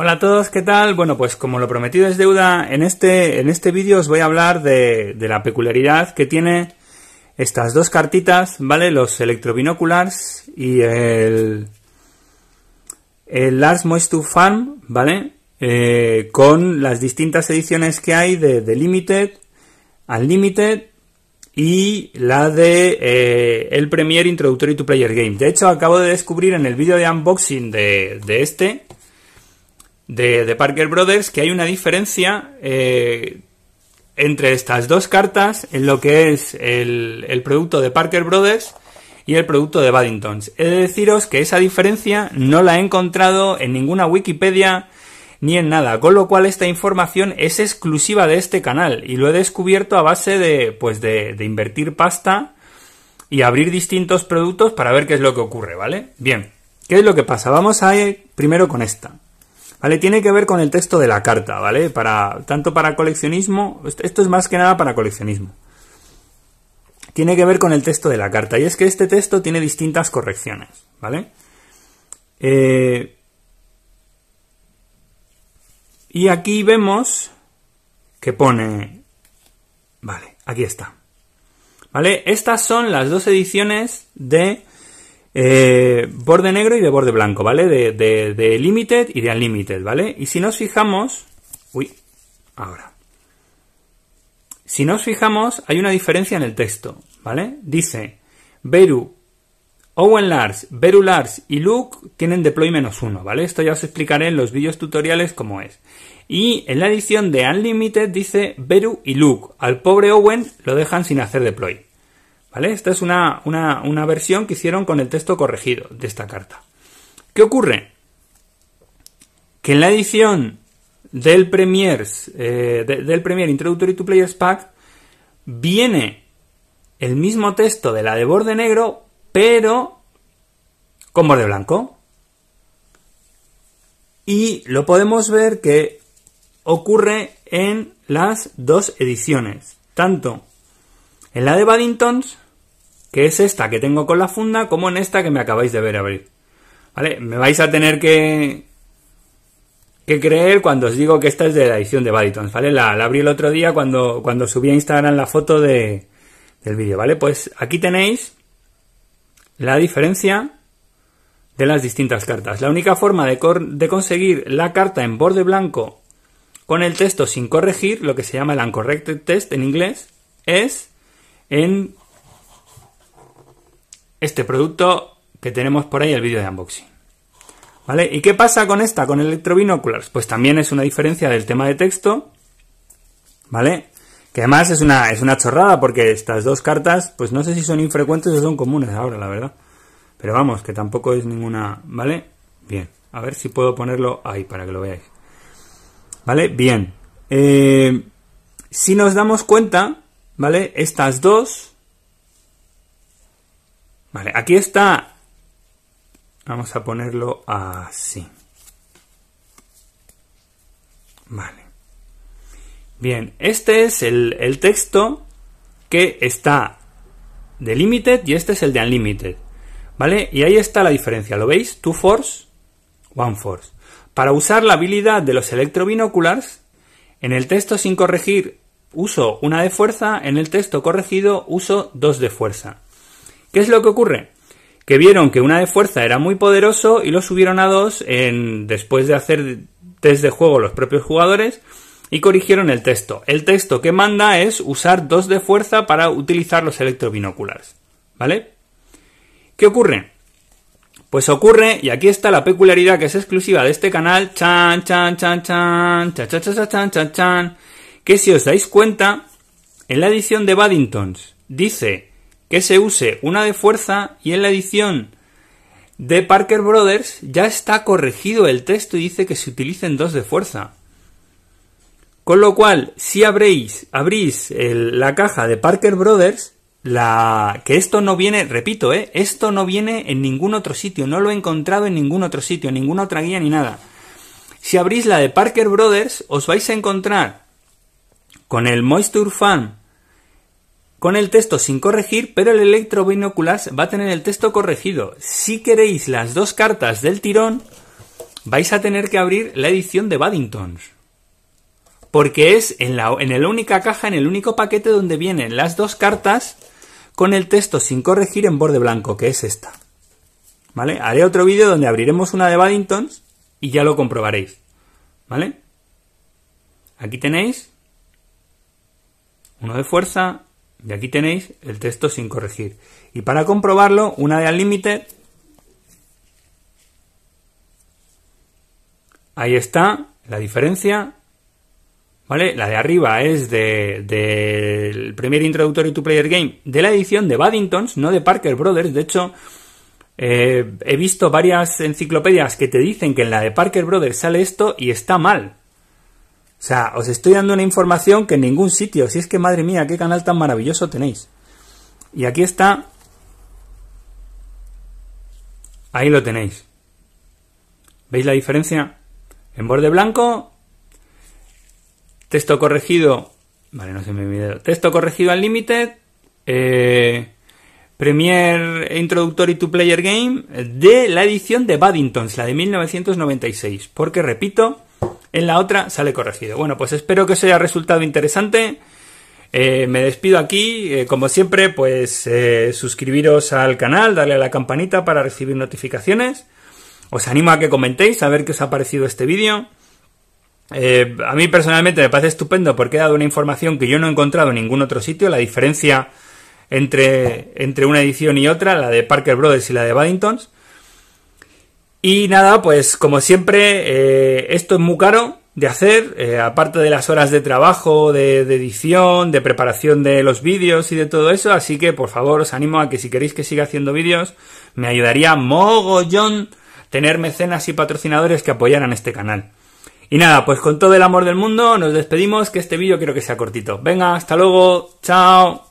Hola a todos, ¿qué tal? Bueno, pues como lo prometido es deuda, en este, en este vídeo os voy a hablar de, la peculiaridad que tiene estas dos cartitas, ¿vale? Los electrobinoculars y el, el Lars Moisture Farm, ¿vale? Eh, con las distintas ediciones que hay de, The Limited, Unlimited y la de eh, el Premier Introductory to Player Game. De hecho, acabo de descubrir en el vídeo de unboxing de, de este de, Parker Brothers que hay una diferencia eh, entre estas dos cartas en lo que es el, producto de Parker Brothers y el producto de Baddingtons. He de deciros que esa diferencia no la he encontrado en ninguna Wikipedia ni en nada, con lo cual esta información es exclusiva de este canal y lo he descubierto a base de, pues de invertir pasta y abrir distintos productos para ver qué es lo que ocurre, ¿vale? Bien, ¿qué es lo que pasa? Vamos a ir primero con esta. ¿Vale? Tiene que ver con el texto de la carta, ¿vale? Para, tanto para coleccionismo, esto es más que nada para coleccionismo. Tiene que ver con el texto de la carta. Y es que este texto tiene distintas correcciones, ¿vale? Eh, y aquí vemos que pone... Vale, aquí está. ¿Vale? Estas son las dos ediciones de eh, borde negro y de borde blanco, ¿vale? De, de, de limited y de unlimited, ¿vale? Y si nos fijamos... Uy, ahora. Si nos fijamos, hay una diferencia en el texto, ¿vale? Dice, Beru, Owen Lars, Beru Lars y Luke tienen deploy menos uno, ¿vale? Esto ya os explicaré en los vídeos tutoriales cómo es. Y en la edición de Unlimited dice Beru y Luke. Al pobre Owen lo dejan sin hacer deploy. Esta es una, versión que hicieron con el texto corregido de esta carta. ¿Qué ocurre? Que en la edición del Premiers, eh, del Premier Introductory to Players Pack, viene el mismo texto de la de borde negro, pero con borde blanco. Y lo podemos ver que ocurre en las dos ediciones, tanto en la de Baddingtons, que es esta que tengo con la funda, como en esta que me acabáis de ver abrir. ¿Vale? Me vais a tener que, que creer cuando os digo que esta es de la edición de Baddingtons, ¿vale? La, abrí el otro día cuando, cuando subí a Instagram la foto de, del vídeo, ¿vale? Pues aquí tenéis la diferencia de las distintas cartas. La única forma de, de, conseguir la carta en borde blanco con el texto sin corregir, lo que se llama el uncorrected test en inglés, es en este producto que tenemos por ahí el vídeo de unboxing. ¿Vale? ¿Y qué pasa con esta, con el electrobinoculars? Pues también es una diferencia del tema de texto, ¿vale? Que además es una, es una chorrada porque estas dos cartas, pues no sé si son infrecuentes o son comunes ahora, la verdad. Pero vamos, que tampoco es ninguna, ¿vale? Bien, a ver si puedo ponerlo ahí para que lo veáis. ¿Vale? Bien. Eh, si nos damos cuenta, ¿Vale? Estas dos. Vale, aquí está. Vamos a ponerlo así. Vale. Bien, este es el, texto que está de Limited y este es el de Unlimited. ¿Vale? Y ahí está la diferencia. ¿Lo veis? two force, one force. Para usar la habilidad de los electrobinoculars, en el texto sin corregir uso una de fuerza, en el texto corregido uso dos de fuerza. ¿Qué es lo que ocurre? Que vieron que una de fuerza era muy poderoso y lo subieron a dos después de hacer test de juego los propios jugadores y corrigieron el texto. El texto que manda es usar dos de fuerza para utilizar los electrobinoculars. ¿Vale? ¿Qué ocurre? Pues ocurre, y aquí está la peculiaridad que es exclusiva de este canal, chan, chan, chan, chan, chan, chan, chan, chan, chan que si os dais cuenta, en la edición de Baddington dice que se use una de fuerza y en la edición de Parker Brothers ya está corregido el texto y dice que se utilicen dos de fuerza. Con lo cual, si abréis, abrís la caja de Parker Brothers, la que esto no viene, repito, eh, esto no viene en ningún otro sitio, no lo he encontrado en ningún otro sitio, en ninguna otra guía ni nada. Si abrís la de Parker Brothers, os vais a encontrar con el Moisture Fan, con el texto sin corregir, pero el Electro Binoculars va a tener el texto corregido. Si queréis las dos cartas del tirón, vais a tener que abrir la edición de Baddingtons. Porque es en la, única caja, en el único paquete donde vienen las dos cartas con el texto sin corregir en borde blanco, que es esta. ¿Vale? Haré otro vídeo donde abriremos una de Baddington y ya lo comprobaréis. ¿Vale? Aquí tenéis uno de fuerza y aquí tenéis el texto sin corregir. Y para comprobarlo, una de al límite. Ahí está la diferencia. ¿Vale? La de arriba es del primer introductorio to player game de la edición de Baddingtons, no de Parker Brothers. De hecho, eh, he visto varias enciclopedias que te dicen que en la de Parker Brothers sale esto y está mal. O sea, os estoy dando una información que en ningún sitio. Si es que, madre mía, qué canal tan maravilloso tenéis. Y aquí está. Ahí lo tenéis. ¿Veis la diferencia? En borde blanco, texto corregido. Vale, no se me olvidó. Texto corregido al límite. Eh, Premier Introductory to Player Game de la edición de Baddingtons, la de 1996. Porque, repito, en la otra sale corregido. Bueno, pues espero que os haya resultado interesante. Eh, me despido aquí, eh, como siempre, pues eh, suscribiros al canal, darle a la campanita para recibir notificaciones. Os animo a que comentéis, a ver qué os ha parecido este vídeo. a mí personalmente me parece estupendo porque he dado una información que yo no he encontrado en ningún otro sitio. La diferencia entre, entre una edición y otra, la de Parker Brothers y la de Baddingtons. Y nada, pues como siempre, eh, esto es muy caro de hacer, eh, aparte de las horas de trabajo, de, de, edición, de preparación de los vídeos y de todo eso, así que por favor os animo a que si queréis que siga haciendo vídeos, me ayudaría mogollón tener mecenas y patrocinadores que apoyaran este canal. Y nada, pues con todo el amor del mundo nos despedimos, que este vídeo quiero que sea cortito. Venga, hasta luego, chao.